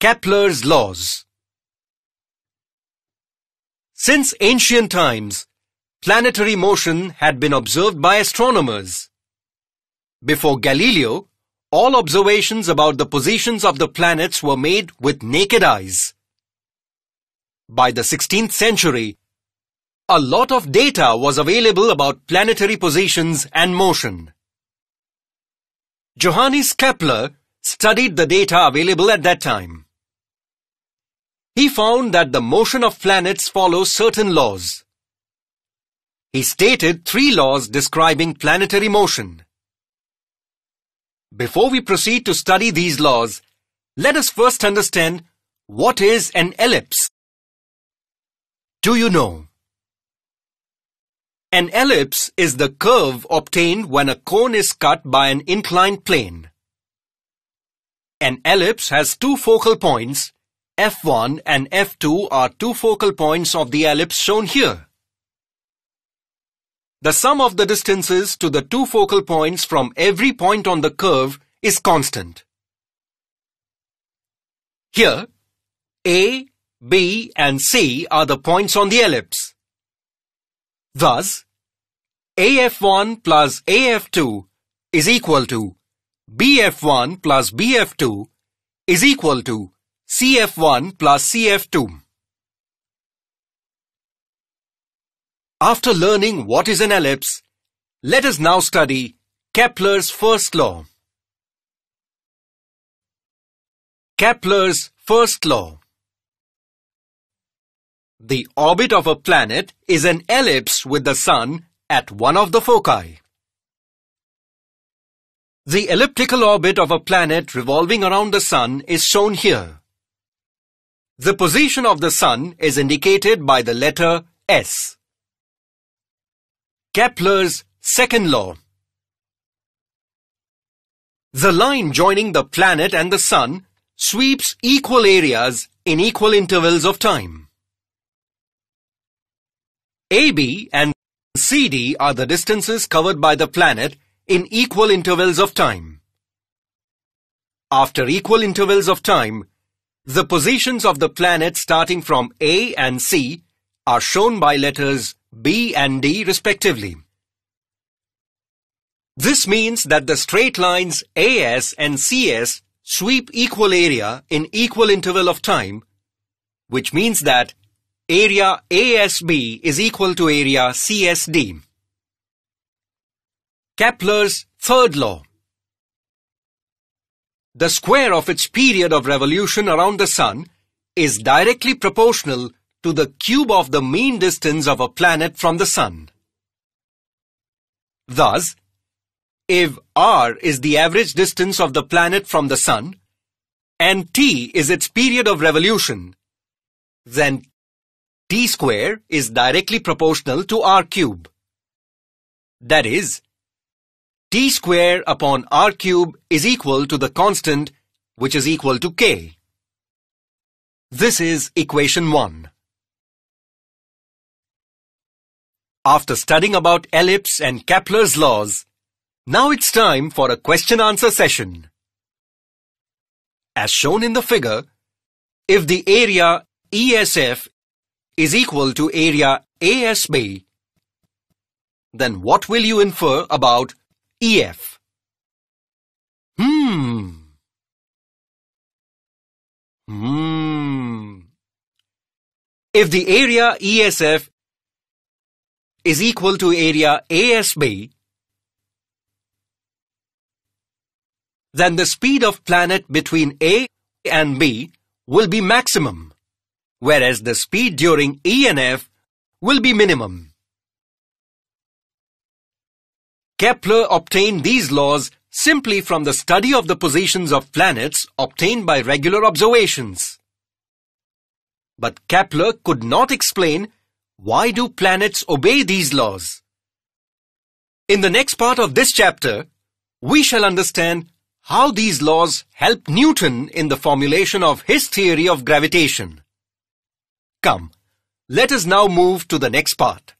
Kepler's laws. Since ancient times, planetary motion had been observed by astronomers. Before Galileo, all observations about the positions of the planets were made with naked eyes. By the 16th century, a lot of data was available about planetary positions and motion. Johannes Kepler studied the data available at that time he found that the motion of planets follows certain laws. He stated three laws describing planetary motion. Before we proceed to study these laws, let us first understand what is an ellipse. Do you know? An ellipse is the curve obtained when a cone is cut by an inclined plane. An ellipse has two focal points F1 and F2 are two focal points of the ellipse shown here. The sum of the distances to the two focal points from every point on the curve is constant. Here, A, B and C are the points on the ellipse. Thus, AF1 plus AF2 is equal to BF1 plus BF2 is equal to CF1 plus CF2. After learning what is an ellipse, let us now study Kepler's first law. Kepler's first law. The orbit of a planet is an ellipse with the sun at one of the foci. The elliptical orbit of a planet revolving around the sun is shown here. The position of the Sun is indicated by the letter S. Kepler's second law. The line joining the planet and the Sun sweeps equal areas in equal intervals of time. AB and CD are the distances covered by the planet in equal intervals of time. After equal intervals of time, the positions of the planets starting from A and C are shown by letters B and D respectively. This means that the straight lines AS and CS sweep equal area in equal interval of time, which means that area ASB is equal to area CSD. Kepler's third law the square of its period of revolution around the sun is directly proportional to the cube of the mean distance of a planet from the sun. Thus, if r is the average distance of the planet from the sun and t is its period of revolution, then t square is directly proportional to r cube. That is, t square upon r cube is equal to the constant which is equal to k. This is equation 1. After studying about ellipse and Kepler's laws, now it's time for a question-answer session. As shown in the figure, if the area ESF is equal to area ASB, then what will you infer about EF. Hmm. Hmm. If the area ESF is equal to area ASB, then the speed of planet between A and B will be maximum, whereas the speed during E N F will be minimum. Kepler obtained these laws simply from the study of the positions of planets obtained by regular observations. But Kepler could not explain why do planets obey these laws. In the next part of this chapter, we shall understand how these laws helped Newton in the formulation of his theory of gravitation. Come, let us now move to the next part.